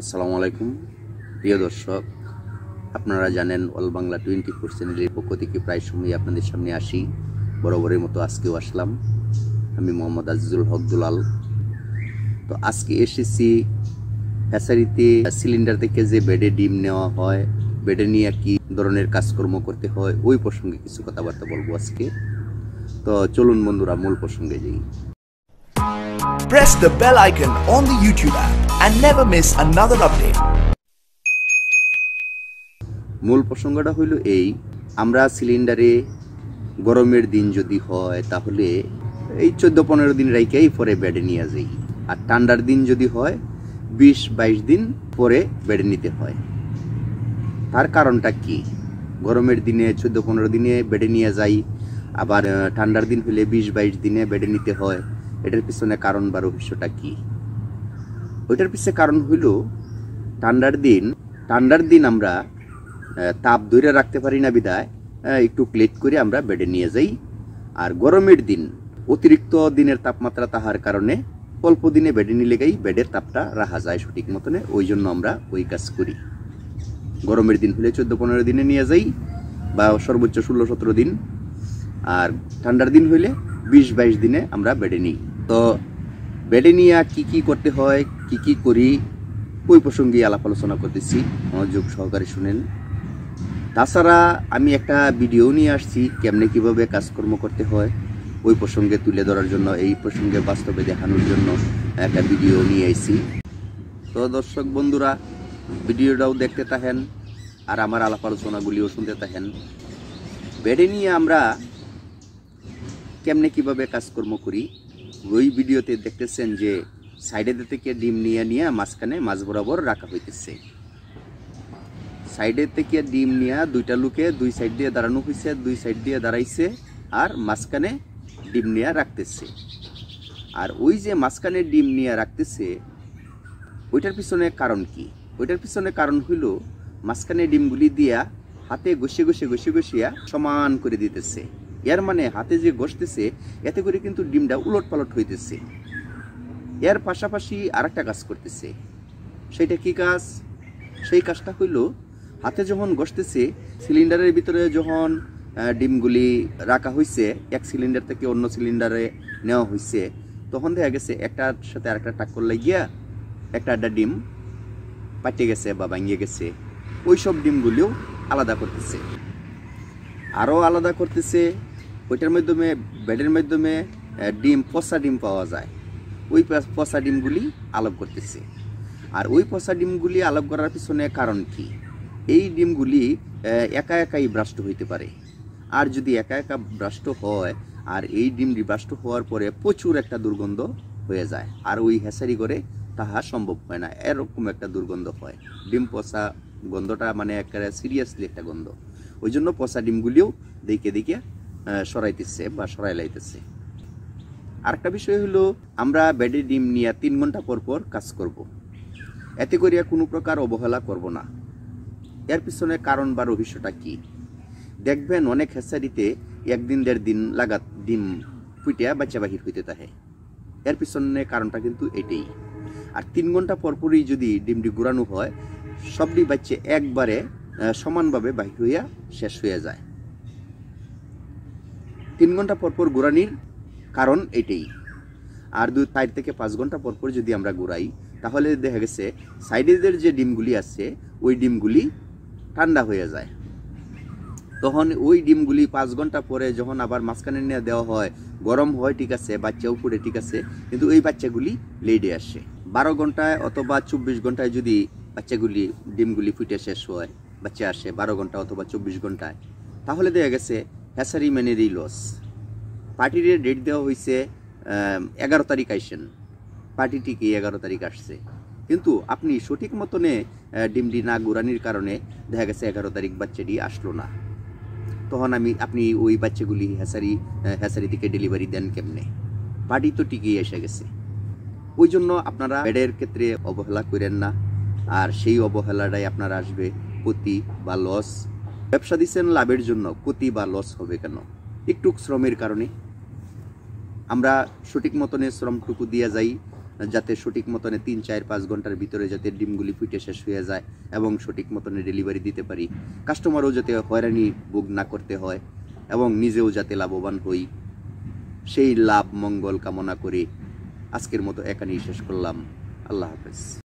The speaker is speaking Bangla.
আসসালামু আলাইকুম প্রিয় দর্শক আপনারা জানেন অল বাংলা টোয়েন্টি ফোর চ্যানেলের পক্ষ থেকে প্রায় সময়ই আপনাদের সামনে আসি বরাবরের মতো আজকেও আসলাম আমি মোহাম্মদ আজিজুল হক দুলাল তো আজকে এসেছি ফ্যাসারিতে সিলিন্ডার থেকে যে বেডে ডিম নেওয়া হয় বেডে নিয়ে কি ধরনের কাজকর্ম করতে হয় ওই প্রসঙ্গে কিছু কথাবার্তা বলবো আজকে তো চলুন বন্ধুরা মূল প্রসঙ্গে যাই Press the bell icon on the YouTube app. and never miss another update. মূল প্রসঙ্গটা হইল এই আমরা সিলিন্ডারে গরমের দিন যদি হয় তাহলে এই চোদ্দো পনেরো দিন রাইকেই পরে বেডে নিয়ে যাই আর ঠান্ডার দিন যদি হয় বিশ বাইশ দিন পরে বেডে নিতে হয় তার কারণটা কি গরমের দিনে চোদ্দো পনেরো দিনে বেডে নিয়ে যাই আবার ঠান্ডার দিন হলে বিশ বাইশ দিনে বেডে নিতে হয় এটার পিছনে কারণ বা রহস্যটা কী ওইটার পিছনে কারণ হইল ঠান্ডার দিন ঠান্ডার দিন আমরা তাপ ধরে রাখতে পারি না বিদায় একটু ক্লেট করে আমরা বেডে নিয়ে যাই আর গরমের দিন অতিরিক্ত দিনের তাপমাত্রা তাহার কারণে অল্প দিনে বেডে নিলে গাই বেডের তাপটা রাখা যায় সঠিক মতনে ওই জন্য আমরা ওই কাজ করি গরমের দিন হলে চোদ্দো পনেরো দিনে নিয়ে যাই বা সর্বোচ্চ ষোলো সতেরো দিন আর ঠান্ডার দিন হইলে বিশ বাইশ দিনে আমরা বেডে নিই তো বেডেনিয়া কি কি করতে হয় কি কি করি ওই প্রসঙ্গে আলাপ আলোচনা করতেছি মনোযোগ সহকারে শুনেন তাছাড়া আমি একটা ভিডিও নিয়ে আসছি কেমনে কিভাবে কাজকর্ম করতে হয় ওই প্রসঙ্গে তুলে ধরার জন্য এই প্রসঙ্গে বাস্তবে দেখানোর জন্য একটা ভিডিও নিয়ে আইছি তো দর্শক বন্ধুরা ভিডিওটাও দেখতে থাকেন আর আমার আলাপ আলোচনাগুলিও শুনতে থাকেন বেডে নিয়ে আমরা কেমনে কিভাবে কাজকর্ম করি ওই ভিডিওতে দেখতেছেন যে সাইডে থেকে ডিম নিয়ে নিয়ে মাঝখানে মাছ বরাবর রাখা হইতেছে সাইডের থেকে ডিম নিয়ে দুইটা লুকে দুই সাইড দিয়ে দাঁড়ানো হয়েছে দুই সাইড দিয়ে দাঁড়াইছে আর মাঝখানে ডিম নিয়ে রাখতেছে আর ওই যে মাঝখানে ডিম নিয়ে রাখতেছে ওইটার পিছনে কারণ কি ওইটার পিছনে কারণ হইল মাঝখানে ডিমগুলি দিয়া হাতে ঘষে ঘষে ঘষে ঘষিয়া সমান করে দিতেছে এর মানে হাতে যে ঘষতেছে এতে করে কিন্তু ডিমটা উলট পালট হইতেছে এর পাশাপাশি আর একটা কাজ করতেছে সেটা কি কাজ সেই কাজটা হইল হাতে যখন ঘষতেছে সিলিন্ডারের ভিতরে যখন ডিমগুলি রাখা হয়েছে এক সিলিন্ডার থেকে অন্য সিলিন্ডারে নেওয়া হয়েছে তখন দেখা গেছে একটার সাথে আরেকটা টাক্কর লাগিয়া একটা আড্ডা ডিম পাটে গেছে বা ভাঙিয়ে গেছে ওই সব ডিমগুলিও আলাদা করতেছে আরও আলাদা করতেছে ওইটার মাধ্যমে ব্যাডের মাধ্যমে ডিম পচা ডিম পাওয়া যায় ওই পচা ডিমগুলি আলোপ করতেছে আর ওই পচা ডিমগুলি আলোপ করার পিছনে কারণ কি এই ডিমগুলি একা একাই ব্রাষ্ট হইতে পারে আর যদি একা একা ব্রাষ্ট হয় আর এই ডিমটি ব্রাষ্ট হওয়ার পরে প্রচুর একটা দুর্গন্ধ হয়ে যায় আর ওই হেসারি করে তাহা সম্ভব হয় না এরকম একটা দুর্গন্ধ হয় ডিম পচা গন্ধটা মানে একটা সিরিয়াসলি একটা গন্ধ ওই জন্য পচা ডিমগুলিও দেখে দেখে সরাইতেছে বা সরাই লাইতেছে আরেকটা বিষয় হলো আমরা ব্যাডে ডিম নিয়ে তিন ঘন্টা পর পর কাজ করব। এতে করিয়া কোনো প্রকার অবহেলা করব না এর পিছনে কারণ বা রহস্যটা কি দেখবেন অনেক হেসারিতে একদিন দেড় দিন লাগাত ডিম ফুটিয়া বাচ্চা বাহির হইতে থাকে এর পিছনে কারণটা কিন্তু এটাই আর তিন ঘন্টা পরপরই যদি ডিমটি ঘুরানো হয় সবটি বাচ্চা একবারে সমানভাবে বাহির হইয়া শেষ হইয়া যায় তিন ঘন্টা পরপর ঘোরানির কারণ এটাই আর দু চার থেকে পাঁচ ঘন্টা পরপর যদি আমরা ঘোরাই তাহলে দেখা গেছে সাইডেদের যে ডিমগুলি আছে ওই ডিমগুলি ঠান্ডা হয়ে যায় তখন ওই ডিমগুলি পাঁচ ঘন্টা পরে যখন আবার মাঝখানে নিয়ে দেওয়া হয় গরম হয় ঠিক আছে বাচ্চা উপরে ঠিক আছে কিন্তু ওই বাচ্চাগুলি লেডে আসে বারো ঘন্টায় অথবা চব্বিশ ঘন্টায় যদি বাচ্চাগুলি ডিমগুলি ফুটে শেষ হয় বাচ্চা আসে বারো ঘন্টা অথবা চব্বিশ ঘন্টায় তাহলে দেখা গেছে হ্যাসারি ম্যানেরই লস পার্টির ডেট দেওয়া হয়েছে এগারো তারিখ আইসেন পার্টিটি কি এগারো তারিখ আসছে কিন্তু আপনি সঠিক মতনে ডিমডি না গুরানির কারণে দেখা গেছে এগারো তারিখ বাচ্চাটি আসলো না তখন আমি আপনি ওই বাচ্চাগুলি হ্যাসারি হ্যাসারি থেকে ডেলিভারি দেন কেমনে পার্টি তো টিকেই এসে গেছে ওই জন্য আপনারা বেডের ক্ষেত্রে অবহেলা করেন না আর সেই অবহেলাটাই আপনারা আসবে ক্ষতি বা লস ব্যবসা দিচ্ছেন লাভের জন্য ক্ষতি বা লস হবে কেন একটু শ্রমের কারণে আমরা সঠিক মতনে শ্রমটুকু দিয়ে যাই যাতে সঠিক মতনে তিন চার পাঁচ ঘন্টার ভিতরে যাতে ডিমগুলি ফুটে শেষ হয়ে যায় এবং সঠিক মতনে ডেলিভারি দিতে পারি কাস্টমারও যাতে হয়রানি ভোগ না করতে হয় এবং নিজেও যাতে লাভবান হই সেই লাভ মঙ্গল কামনা করে আজকের মতো একানি শেষ করলাম আল্লাহ হাফেজ